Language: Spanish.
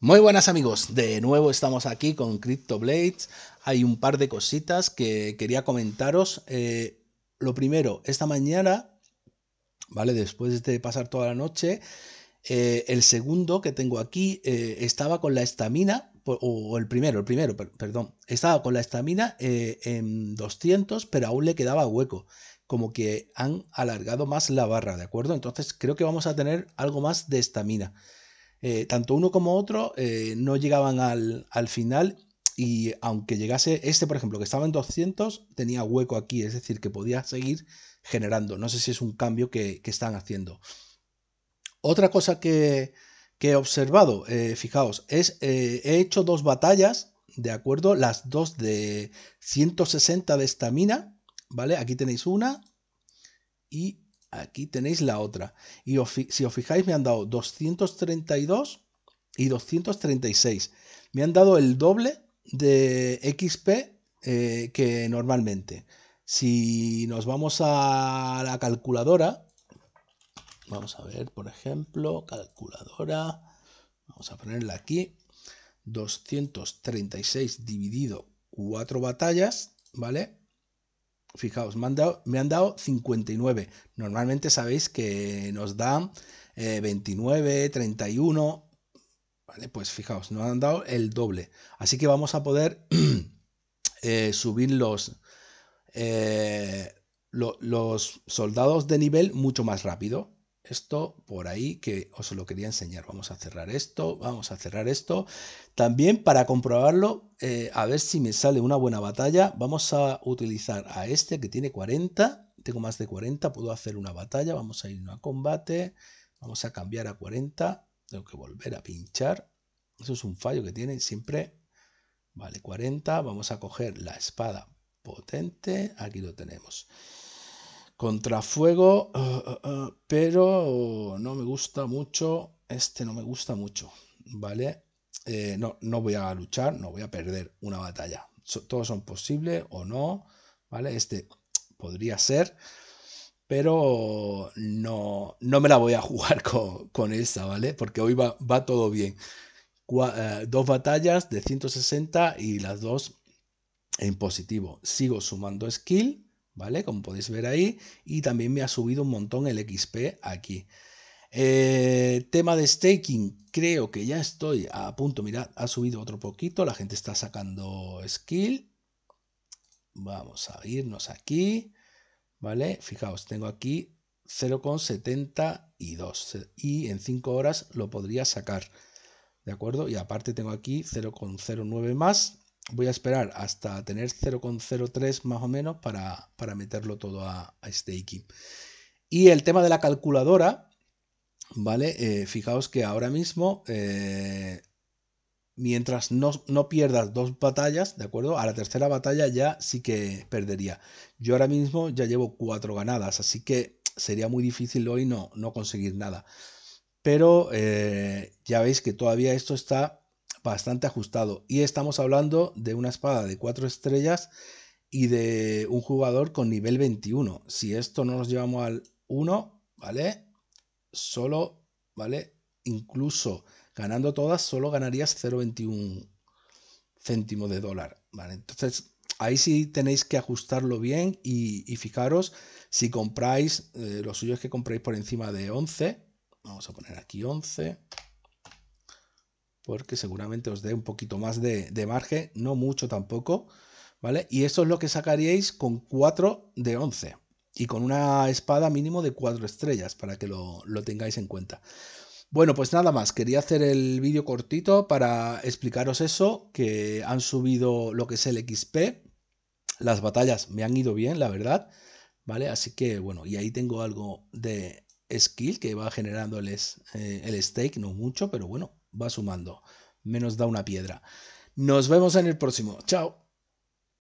Muy buenas amigos, de nuevo estamos aquí con CryptoBlades. Hay un par de cositas que quería comentaros. Eh, lo primero, esta mañana, ¿vale? Después de pasar toda la noche, eh, el segundo que tengo aquí eh, estaba con la estamina, o, el primero, el primero, perdón, estaba con la estamina en 200, pero aún le quedaba hueco como que han alargado más la barra, ¿de acuerdo? Entonces creo que vamos a tener algo más de estamina. Eh, tanto uno como otro eh, no llegaban al, final y aunque llegase este, por ejemplo, que estaba en 200, tenía hueco aquí, es decir, que podía seguir generando. No sé si es un cambio que, están haciendo. Otra cosa que, he observado, eh, fijaos, es he hecho dos batallas, ¿de acuerdo? Las dos de 160 de estamina, ¿vale? Aquí tenéis una y Aquí tenéis la otra. Y si os fijáis, me han dado 232 y 236. Me han dado el doble de XP eh, que normalmente. Si nos vamos a la calculadora, vamos a ver, por ejemplo, calculadora, vamos a ponerla aquí, 236 dividido 4 batallas, ¿vale? Fijaos, me han dado, 59. Normalmente sabéis que nos dan 29, 31. Vale, pues fijaos, nos han dado el doble. Así que vamos a poder eh, subir los, eh, los soldados de nivel mucho más rápido esto por ahí que os lo quería enseñar. Vamos a cerrar esto, vamos a cerrar esto. También para comprobarlo, eh, a ver si me sale una buena batalla, vamos a utilizar a este que tiene 40. Tengo más de 40, puedo hacer una batalla. Vamos a ir a combate, vamos a cambiar a 40. Tengo que volver a pinchar. Eso es un fallo que tienen siempre. Vale, 40. Vamos a coger la espada potente. Aquí lo tenemos. Contrafuego, fuego, eh, eh, eh, pero no me gusta mucho. Este no me gusta mucho, ¿vale? no, no voy a luchar, no voy a perder una batalla. todos son posibles o no, ¿vale? Este podría ser, pero no, no me la voy a jugar con, esa, ¿vale? Porque hoy va, va todo bien. dos batallas de 160 y las dos en positivo. Sigo sumando skill ¿vale? Como podéis ver ahí, y también me ha subido un montón el XP aquí. Eh, tema de staking, creo que ya estoy a punto, mirad, ha subido otro poquito, la gente está sacando skill. Vamos a irnos aquí, ¿vale? Fijaos, tengo aquí 0,72 y en 5 horas lo podría sacar, ¿de acuerdo? Y aparte tengo aquí 0,09 más, voy a esperar hasta tener 0,03 más o menos para, meterlo todo a, este staking. Y el tema de la calculadora, ¿vale? Eh, fijaos que ahora mismo, eh, mientras no, pierdas dos batallas, ¿de acuerdo? A la tercera batalla ya sí que perdería. Yo ahora mismo ya llevo cuatro ganadas, así que sería muy difícil hoy no, no conseguir nada. Pero eh, ya veis que todavía esto está bastante ajustado. Y estamos hablando de una espada de cuatro estrellas y de un jugador con nivel 21. Si esto no nos llevamos al 1, ¿vale? Solo, ¿vale? Incluso ganando todas, solo ganarías 0,21 céntimos de dólar, ¿vale? Entonces, ahí sí tenéis que ajustarlo bien y, fijaros si compráis, eh, los suyos que compréis por encima de 11, vamos a poner aquí 11, porque seguramente os dé un poquito más de, margen, no mucho tampoco, ¿vale? Y eso es lo que sacaríais con 4 de 11 y con una espada mínimo de 4 estrellas para que lo, lo tengáis en cuenta. Bueno, pues nada más, quería hacer el vídeo cortito para explicaros eso, que han subido lo que es el XP, las batallas me han ido bien, la verdad, ¿vale? Así que bueno, y ahí tengo algo de skill que va generándoles eh, el stake, no mucho, pero bueno, va sumando. Menos da una piedra. Nos vemos en el próximo. Chao.